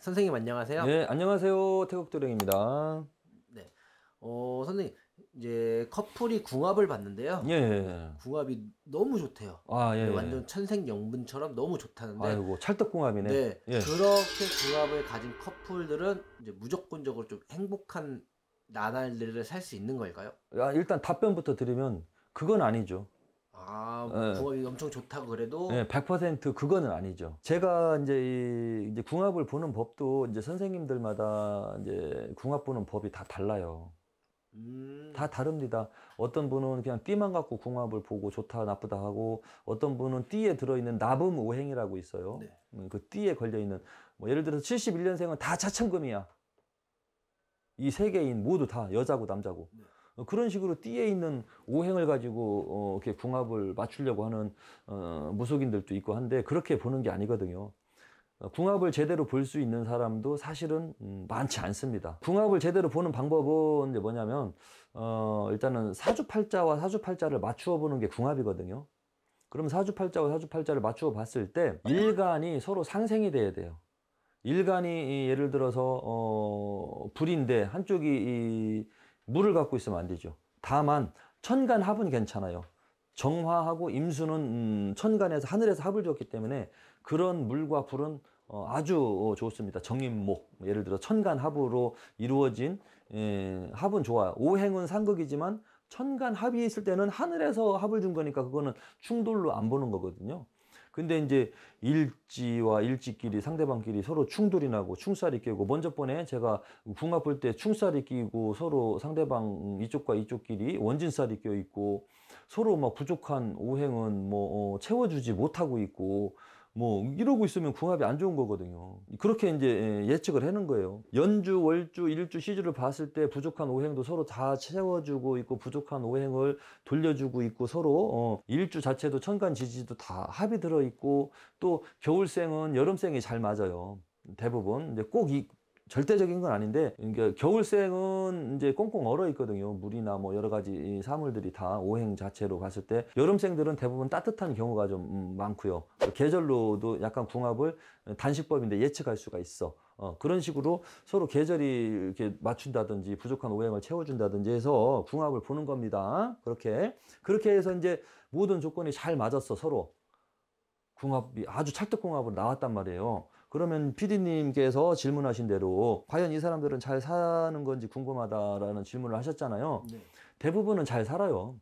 선생님 안녕하세요. 네, 안녕하세요. 태국도령입니다. 네. 어, 선생님 이제 커플이 궁합을 봤는데요. 예. 예, 예. 궁합이 너무 좋대요. 아, 예, 네, 예. 완전 천생 영분처럼 너무 좋다는데. 아이고, 찰떡궁합이네. 네. 예. 그렇게 궁합을 가진 커플들은 이제 무조건적으로 좀 행복한 나날들을 살 수 있는 걸까요? 아, 일단 답변부터 드리면 그건 아니죠. 아, 뭐 네. 궁합이 엄청 좋다고 그래도 네, 100% 그거는 아니죠. 제가 이제 이 이제 궁합을 보는 법도 이제 선생님들마다 이제 궁합 보는 법이 다 달라요. 음. 다 다릅니다. 어떤 분은 그냥 띠만 갖고 궁합을 보고 좋다 나쁘다 하고 어떤 분은 띠에 들어있는 나범 오행이라고 있어요. 네. 음, 그 띠에 걸려있는 뭐 예를 들어서 71년생은 다자천금이야이세계인 모두 다 여자고 남자고. 네. 어, 그런 식으로 띠에 있는 오행을 가지고 어, 이렇게 궁합을 맞추려고 하는 어, 무속인들도 있고 한데 그렇게 보는 게 아니거든요. 어, 궁합을 제대로 볼 수 있는 사람도 사실은 음, 많지 않습니다. 궁합을 제대로 보는 방법은 이제 뭐냐면 어 일단은 사주팔자와 사주팔자를 맞추어 보는 게 궁합이거든요. 그럼 사주팔자와 사주팔자를 맞추어 봤을 때 일간이 서로 상생이 돼야 돼요. 일간이 예를 들어서 어 불인데 한쪽이 물을 갖고 있으면 안 되죠. 다만 천간 합은 괜찮아요. 정화하고 임수는 음, 천간에서 하늘에서 합을 줬기 때문에 그런 물과 불은 어, 아주 어, 좋습니다. 정인목 뭐 예를 들어 천간 합으로 이루어진 예, 합은 좋아요. 오행은 상극이지만 천간 합이 있을 때는 하늘에서 합을 준 거니까 그거는 충돌로 안 보는 거거든요. 근데 이제 일지와 일지끼리 상대방끼리 서로 충돌이 나고 충살이 끼고 먼저번에 제가 궁합플때 충살이 끼고 서로 상대방 이쪽과 이쪽끼리 원진살이 껴 있고 서로 막 부족한 오행은 뭐 어, 채워주지 못하고 있고 뭐 이러고 있으면 궁합이 안 좋은 거거든요 그렇게 이제 예, 예측을 하는 거예요 연주, 월주, 일주, 시주를 봤을 때 부족한 오행도 서로 다 채워주고 있고 부족한 오행을 돌려주고 있고 서로 어, 일주 자체도 천간 지지도 다 합이 들어있고 또 겨울생은 여름생이 잘 맞아요 대부분 이제 꼭이 절대적인 건 아닌데 그러니까 겨울생은 이제 꽁꽁 얼어 있거든요. 물이나 뭐 여러 가지 사물들이 다 오행 자체로 봤을 때 여름생들은 대부분 따뜻한 경우가 좀 음, 많고요. 계절로도 약간 궁합을 단식법인데 예측할 수가 있어. 어, 그런 식으로 서로 계절이 이렇게 맞춘다든지 부족한 오행을 채워준다든지 해서 궁합을 보는 겁니다. 그렇게 그렇게 해서 이제 모든 조건이 잘 맞았어 서로 궁합이 아주 찰떡궁합으로 나왔단 말이에요. 그러면 PD님께서 질문하신 대로 과연 이 사람들은 잘 사는 건지 궁금하다라는 질문을 하셨잖아요. 네. 대부분은 잘 살아요.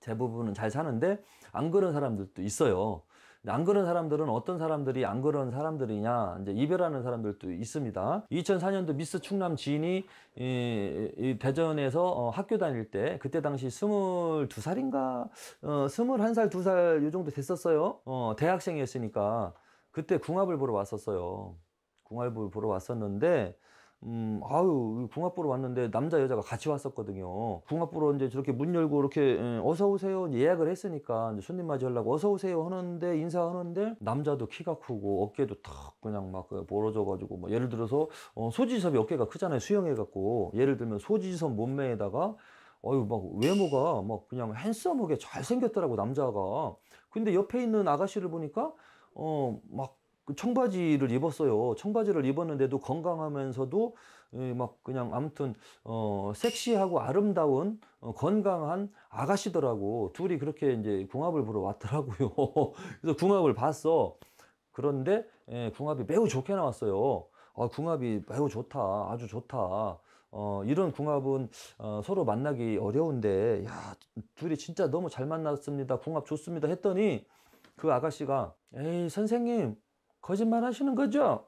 대부분은 잘 사는데 안 그런 사람들도 있어요. 안 그런 사람들은 어떤 사람들이 안 그런 사람들이냐 이제 이별하는 사람들도 있습니다. 2004년도 미스 충남 지인이 이, 이 대전에서 어, 학교 다닐 때 그때 당시 22살인가 어, 21살 2살 요 정도 됐었어요. 어, 대학생이었으니까 그때 궁합을 보러 왔었어요. 궁합을 보러 왔었는데 음, 아유, 궁합 보러 왔는데 남자 여자가 같이 왔었거든요. 궁합 보러 이제 저렇게 문 열고 이렇게 예, 어서 오세요 예약을 했으니까 손님 맞이하려고 어서 오세요 하는데 인사하는데 남자도 키가 크고 어깨도 탁 그냥 막 그 벌어져가지고 뭐 예를 들어서 어, 소지섭이 어깨가 크잖아요 수영해갖고 예를 들면 소지섭 몸매에다가 어유 막 외모가 막 그냥 핸섬하게 잘생겼더라고 남자가 근데 옆에 있는 아가씨를 보니까 어, 막 그 청바지를 입었어요. 청바지를 입었는데도 건강하면서도 막 그냥 아무튼 어 섹시하고 아름다운 어 건강한 아가씨더라고. 둘이 그렇게 이제 궁합을 보러 왔더라고요. 그래서 궁합을 봤어. 그런데 예, 궁합이 매우 좋게 나왔어요. 아, 궁합이 매우 좋다. 아주 좋다. 어, 이런 궁합은 어, 서로 만나기 어려운데 야 둘이 진짜 너무 잘 만났습니다. 궁합 좋습니다. 했더니 그 아가씨가 에이 선생님 거짓말 하시는 거죠?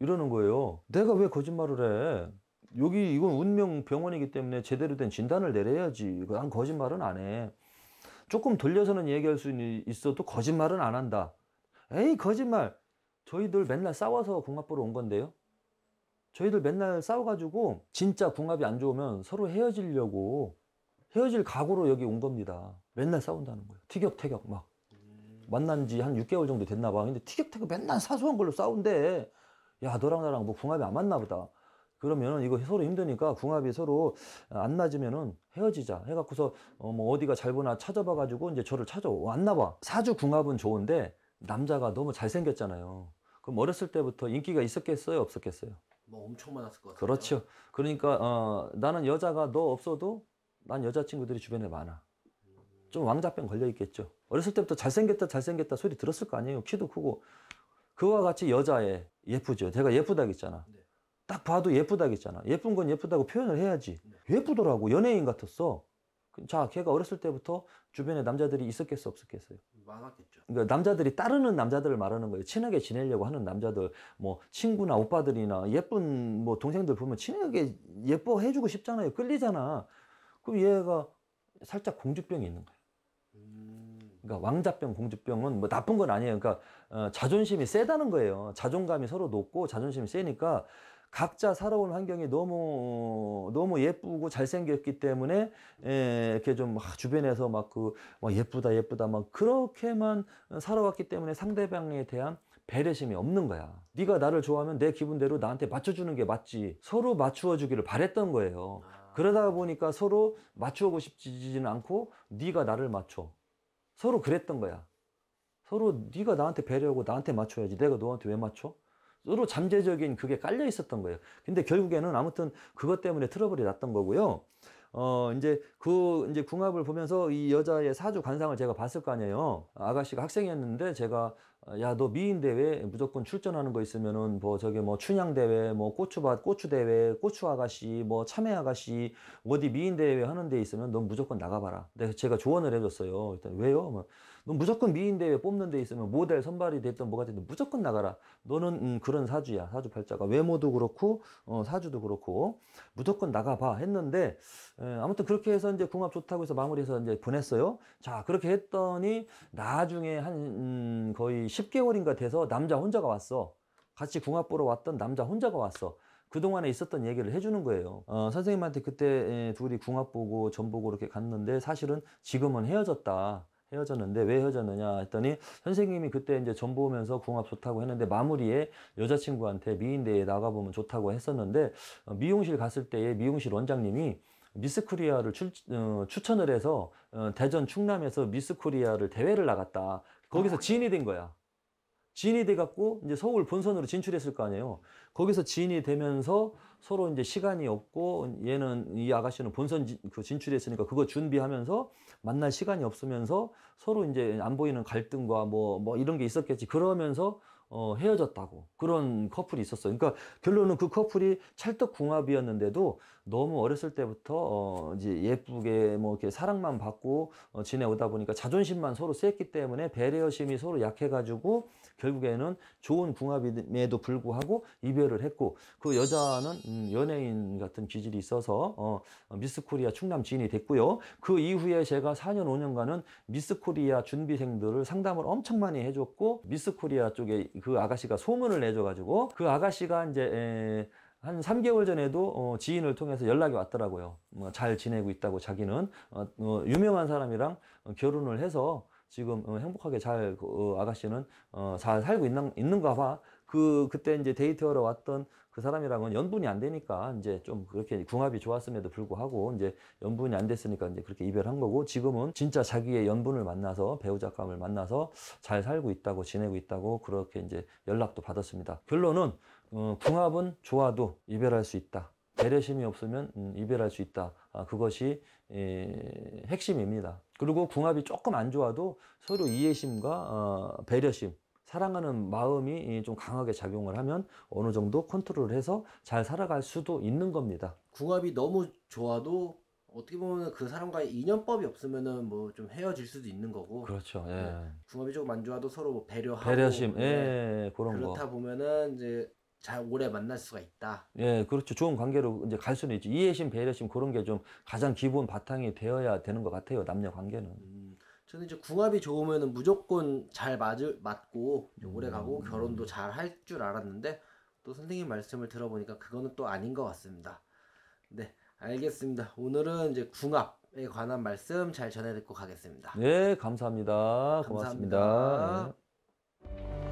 이러는 거예요. 내가 왜 거짓말을 해? 여기 이건 운명 병원이기 때문에 제대로 된 진단을 내려야지. 난 거짓말은 안 해. 조금 돌려서는 얘기할 수 있어도 거짓말은 안 한다. 에이 거짓말. 저희들 맨날 싸워서 궁합 보러 온 건데요. 저희들 맨날 싸워가지고 진짜 궁합이 안 좋으면 서로 헤어지려고 헤어질 각오로 여기 온 겁니다. 맨날 싸운다는 거예요. 티격태격 막. 만난 지 한 6개월 정도 됐나 봐. 근데 티격태격 맨날 사소한 걸로 싸운데 야 너랑 나랑 뭐 궁합이 안 맞나 보다. 그러면은 이거 서로 힘드니까 궁합이 서로 안 맞으면은 헤어지자 해갖고서 어뭐 어디가 잘 보나 찾아봐가지고 이제 저를 찾아왔나 봐. 사주 궁합은 좋은데 남자가 너무 잘생겼잖아요. 그럼 어렸을 때부터 인기가 있었겠어요 없었겠어요? 뭐 엄청 많았을 것 같아요. 그렇죠. 그러니까 어, 나는 여자가 너 없어도 난 여자친구들이 주변에 많아. 좀 왕자병 걸려 있겠죠. 어렸을 때부터 잘생겼다 잘생겼다 소리 들었을 거 아니에요 키도 크고 그와 같이 여자의 예쁘죠 제가 예쁘다 했잖아 네. 딱 봐도 예쁘다 했잖아 예쁜 건 예쁘다고 표현을 해야지 네. 예쁘더라고 연예인 같았어 자 걔가 어렸을 때부터 주변에 남자들이 있었겠어 없었겠어요 많았겠죠 그러니까 남자들이 따르는 남자들을 말하는 거예요 친하게 지내려고 하는 남자들 뭐 친구나 오빠들이나 예쁜 뭐 동생들 보면 친하게 예뻐해주고 싶잖아요 끌리잖아 그럼 얘가 살짝 공주병이 있는 거예요 그러니까 왕자병, 공주병은 뭐 나쁜 건 아니에요. 그러니까 어, 자존심이 세다는 거예요. 자존감이 서로 높고 자존심이 세니까 각자 살아온 환경이 너무 너무 예쁘고 잘생겼기 때문에 에, 예, 이렇게 좀 주변에서 막그 뭐 예쁘다 예쁘다 막 그렇게만 살아왔기 때문에 상대방에 대한 배려심이 없는 거야 네가 나를 좋아하면 내 기분대로 나한테 맞춰주는 게 맞지 서로 맞추어 주기를 바랬던 거예요 그러다 보니까 서로 맞추고 싶지는 않고 네가 나를 맞춰 서로 그랬던 거야. 서로 네가 나한테 배려하고 나한테 맞춰야지. 내가 너한테 왜 맞춰? 서로 잠재적인 그게 깔려 있었던 거예요. 근데 결국에는 아무튼 그것 때문에 트러블이 났던 거고요. 어, 이제 그 이제 궁합을 보면서 이 여자의 사주 관상을 제가 봤을 거 아니에요. 아가씨가 학생이었는데 제가 아, 야너 미인 대회 무조건 출전하는 거 있으면은 뭐저기뭐 춘향 대회 뭐 고추밭 고추 대회 고추 아가씨 뭐 참외 아가씨 뭐 어디 미인 대회 하는 데 있으면 넌 무조건 나가봐라 근데 네, 제가 조언을 해줬어요 일단 왜요? 뭐, 넌 무조건 미인 대회 뽑는 데 있으면 모델 선발이 됐던 뭐가 됐든 무조건 나가라 너는 음, 그런 사주야 사주 팔자가 외모도 그렇고 어, 사주도 그렇고 무조건 나가봐 했는데 에, 아무튼 그렇게 해서 이제 궁합 좋다고 해서 마무리해서 이제 보냈어요 자 그렇게 했더니 나중에 한 음, 거의 10개월인가 돼서 남자 혼자가 왔어. 같이 궁합 보러 왔던 남자 혼자가 왔어. 그동안에 있었던 얘기를 해주는 거예요. 어, 선생님한테 그때 예, 둘이 궁합 보고 전 보고 이렇게 갔는데 사실은 지금은 헤어졌다. 헤어졌는데 왜 헤어졌느냐 했더니 선생님이 그때 이제 전 보면서 궁합 좋다고 했는데 마무리에 여자친구한테 미인대에 나가보면 좋다고 했었는데 어, 미용실 갔을 때에 미용실 원장님이 미스코리아를 어, 추천을 해서 어, 대전 충남에서 미스코리아를 대회를 나갔다. 거기서 아. 지인이 된 거야. 지인이 돼갖고 이제 서울 본선으로 진출했을 거 아니에요. 거기서 지인이 되면서 서로 이제 시간이 없고 얘는 이 아가씨는 본선 그 진출했으니까 그거 준비하면서 만날 시간이 없으면서 서로 이제 안 보이는 갈등과 뭐뭐 뭐 이런 게 있었겠지. 그러면서 어, 헤어졌다고 그런 커플이 있었어요. 그러니까 결론은 그 커플이 찰떡궁합이었는데도 너무 어렸을 때부터 어, 이제 예쁘게 뭐 이렇게 사랑만 받고 어, 지내오다 보니까 자존심만 서로 었기 때문에 배려심이 서로 약해가지고 결국에는 좋은 궁합임에도 불구하고 이별을 했고 그 여자는 음, 연예인 같은 기질이 있어서 어, 어 미스코리아 충남 지인이 됐고요. 그 이후에 제가 4년 5년간은 미스코리아 준비생들을 상담을 엄청 많이 해줬고 미스코리아 쪽에 그 아가씨가 소문을 내줘가지고 그 아가씨가 이제 에, 한 3개월 전에도 어, 지인을 통해서 연락이 왔더라고요. 어, 잘 지내고 있다고 자기는 어, 어, 유명한 사람이랑 어, 결혼을 해서 지금 어, 행복하게 잘그 어, 아가씨는 어, 잘 살고 있는, 있는가 봐. 그 그때 이제 데이트하러 왔던 그 사람이랑은 연분이 안 되니까 이제 좀 그렇게 궁합이 좋았음에도 불구하고 이제 연분이 안 됐으니까 이제 그렇게 이별한 거고 지금은 진짜 자기의 연분을 만나서 배우 작감을 만나서 잘 살고 있다고 지내고 있다고 그렇게 이제 연락도 받았습니다. 결론은 어, 궁합은 좋아도 이별할 수 있다. 배려심이 없으면 음, 이별할 수 있다. 아, 그것이 예, 핵심입니다. 그리고 궁합이 조금 안 좋아도 서로 이해심과 어, 배려심 사랑하는 마음이 예, 좀 강하게 작용을 하면 어느 정도 컨트롤을 해서 잘 살아갈 수도 있는 겁니다. 궁합이 너무 좋아도 어떻게 보면 그 사람과의 인연법이 없으면은 뭐 좀 헤어질 수도 있는 거고. 그렇죠. 네. 예. 궁합이 조금 안 좋아도 서로 뭐 배려하고 배려심. 예. 네. 그런 그렇다 거. 보면은 이제 잘 오래 만날 수가 있다. 예, 그렇죠. 좋은 관계로 이제 갈 수는 있죠. 이해심, 배려심 그런 게 좀 가장 기본 바탕이 되어야 되는 것 같아요. 남녀 관계는. 음, 저는 이제 궁합이 좋으면 무조건 잘 맞을 맞고 오래 가고 음. 결혼도 잘 할 줄 알았는데 또 선생님 말씀을 들어보니까 그거는 또 아닌 것 같습니다. 네, 알겠습니다. 오늘은 이제 궁합에 관한 말씀 잘 전해 듣고 가겠습니다. 네, 감사합니다. 감사합니다. 고맙습니다. 네.